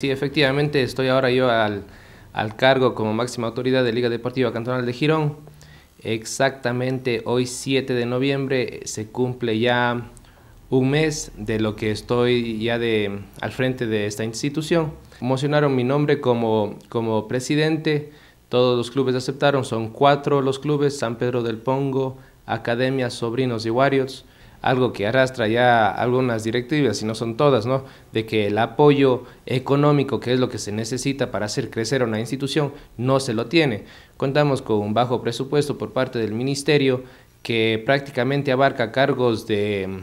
Sí, efectivamente estoy ahora yo al, cargo como máxima autoridad de Liga Deportiva Cantonal de Girón. Exactamente hoy 7 de noviembre eh, se cumple ya un mes de lo que estoy ya al frente de esta institución. Mocionaron mi nombre como, como presidente, todos los clubes aceptaron, son cuatro los clubes, San Pedro del Pongo, Academia, Sobrinos y Warriors algo que arrastra ya algunas directivas, si no son todas, ¿no? De que el apoyo económico, que es lo que se necesita para hacer crecer una institución, no se lo tiene. Contamos con un bajo presupuesto por parte del ministerio que prácticamente abarca cargos de,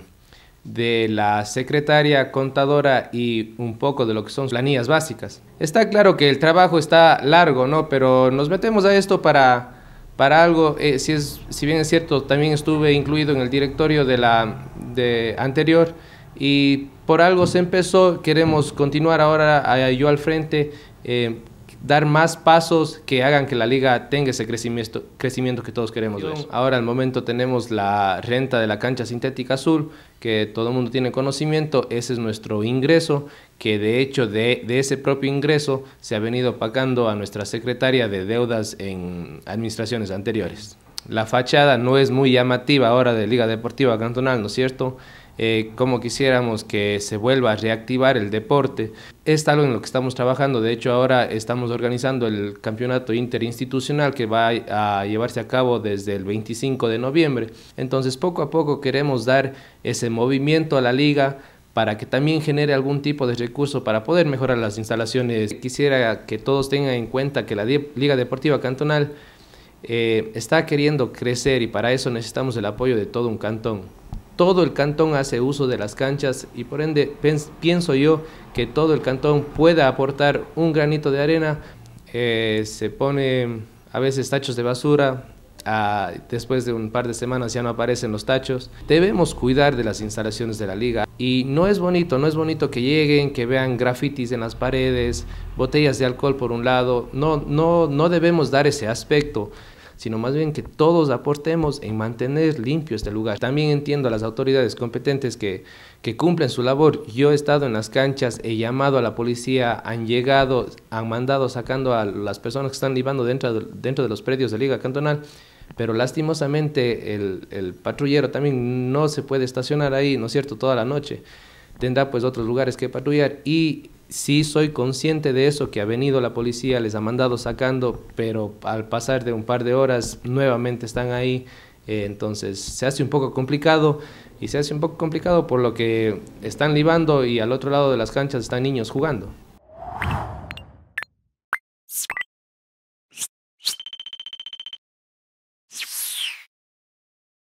de la secretaria contadora y un poco de lo que son planillas básicas. Está claro que el trabajo está largo, ¿no? Pero nos metemos a esto para para algo, eh, si, es, si bien es cierto, también estuve incluido en el directorio de la de anterior y por algo se empezó, queremos continuar ahora yo al frente. Eh, dar más pasos que hagan que la liga tenga ese crecimiento, crecimiento que todos queremos ver. Ahora al momento tenemos la renta de la cancha sintética azul, que todo el mundo tiene conocimiento, ese es nuestro ingreso, que de hecho de, de ese propio ingreso se ha venido pagando a nuestra secretaria de deudas en administraciones anteriores. La fachada no es muy llamativa ahora de Liga Deportiva Cantonal, ¿no es cierto? eh, como quisiéramos que se vuelva a reactivar el deporte. Es algo en lo que estamos trabajando, de hecho ahora estamos organizando el campeonato interinstitucional que va a llevarse a cabo desde el 25 de noviembre. Entonces poco a poco queremos dar ese movimiento a la liga para que también genere algún tipo de recurso para poder mejorar las instalaciones. Quisiera que todos tengan en cuenta que la Liga Deportiva Cantonal eh, está queriendo crecer y para eso necesitamos el apoyo de todo un cantón todo el cantón hace uso de las canchas y por ende pienso yo que todo el cantón pueda aportar un granito de arena. Eh, se pone a veces tachos de basura, ah, después de un par de semanas ya no aparecen los tachos. Debemos cuidar de las instalaciones de la liga y no es bonito, no es bonito que lleguen, que vean grafitis en las paredes, botellas de alcohol por un lado, no, no, no debemos dar ese aspecto sino más bien que todos aportemos en mantener limpio este lugar. También entiendo a las autoridades competentes que, cumplen su labor. Yo he estado en las canchas, he llamado a la policía, han llegado, han mandado sacando a las personas que están libando dentro de, dentro de los predios de Liga Cantonal pero lastimosamente el, el, patrullero también no se puede estacionar ahí, ¿no es cierto?, toda la noche. Tendrá pues otros lugares que patrullar y sí soy consciente de eso, que ha venido la policía, les ha mandado sacando, pero al pasar de un par de horas nuevamente están ahí, eh, entonces se hace un poco complicado y se hace un poco complicado por lo que están libando y al otro lado de las canchas están niños jugando.